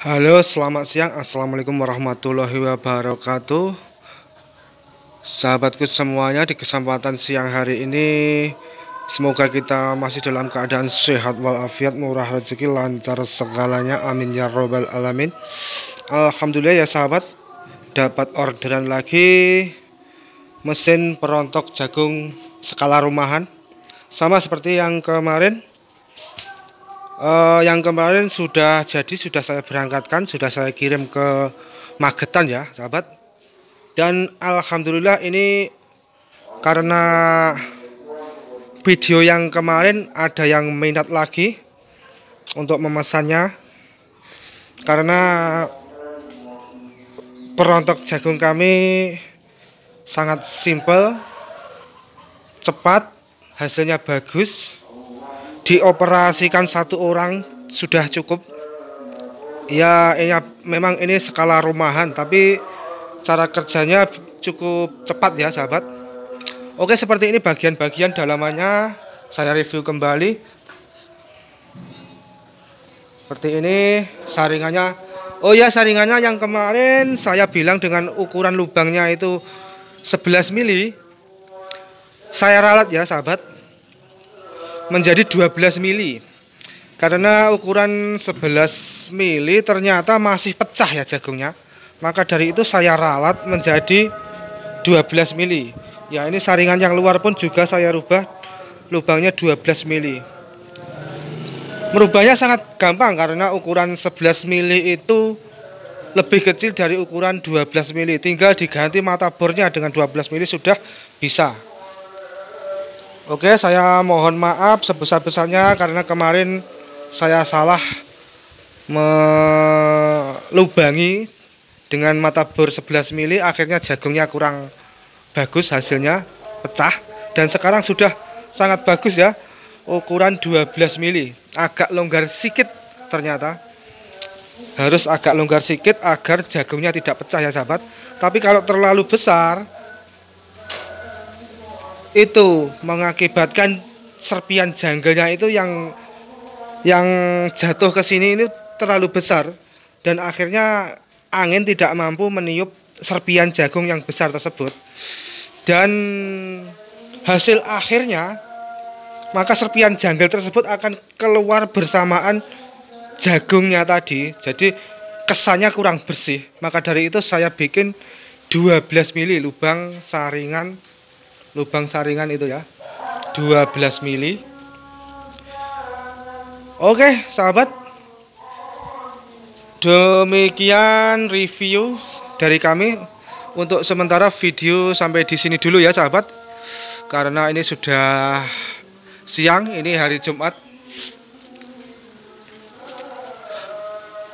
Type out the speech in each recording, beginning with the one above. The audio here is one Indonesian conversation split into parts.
Halo, selamat siang. Assalamualaikum warahmatullahi wabarakatuh. Sahabatku semuanya, di kesempatan siang hari ini semoga kita masih dalam keadaan sehat walafiat, murah rezeki, lancar segalanya. Amin ya robbal alamin. Alhamdulillah ya sahabat, dapat orderan lagi mesin perontok jagung skala rumahan. Sama seperti yang kemarin Uh, yang kemarin sudah jadi sudah saya berangkatkan sudah saya kirim ke Magetan ya sahabat dan alhamdulillah ini karena video yang kemarin ada yang minat lagi untuk memesannya karena perontok jagung kami sangat simpel cepat hasilnya bagus dioperasikan satu orang sudah cukup ya ini ya, memang ini skala rumahan tapi cara kerjanya cukup cepat ya sahabat oke seperti ini bagian-bagian dalamannya saya review kembali seperti ini saringannya oh ya saringannya yang kemarin saya bilang dengan ukuran lubangnya itu 11 mili saya ralat ya sahabat menjadi 12 mili karena ukuran 11 mili ternyata masih pecah ya jagungnya maka dari itu saya ralat menjadi 12 mili ya ini saringan yang luar pun juga saya rubah lubangnya 12 mili merubahnya sangat gampang karena ukuran 11 mili itu lebih kecil dari ukuran 12 mili tinggal diganti mata bornya dengan 12 mili sudah bisa Oke, saya mohon maaf sebesar-besarnya karena kemarin saya salah melubangi dengan mata bor 11 mili akhirnya jagungnya kurang bagus hasilnya pecah dan sekarang sudah sangat bagus ya ukuran 12 mili agak longgar sedikit ternyata harus agak longgar sedikit agar jagungnya tidak pecah ya sahabat tapi kalau terlalu besar itu mengakibatkan serpian jungle-nya itu yang yang jatuh ke sini ini terlalu besar dan akhirnya angin tidak mampu meniup serpian jagung yang besar tersebut dan hasil akhirnya maka serpian jungle tersebut akan keluar bersamaan jagungnya tadi jadi kesannya kurang bersih maka dari itu saya bikin 12 mili lubang saringan lubang saringan itu ya 12 mili Oke sahabat Demikian review dari kami Untuk sementara video sampai di sini dulu ya sahabat Karena ini sudah siang Ini hari Jumat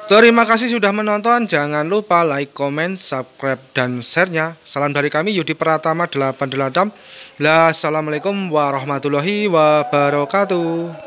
Terima kasih sudah menonton. Jangan lupa like, komen, subscribe, dan share-nya. Salam dari kami Yudi Pratama 88. Assalamualaikum warahmatullahi wabarakatuh.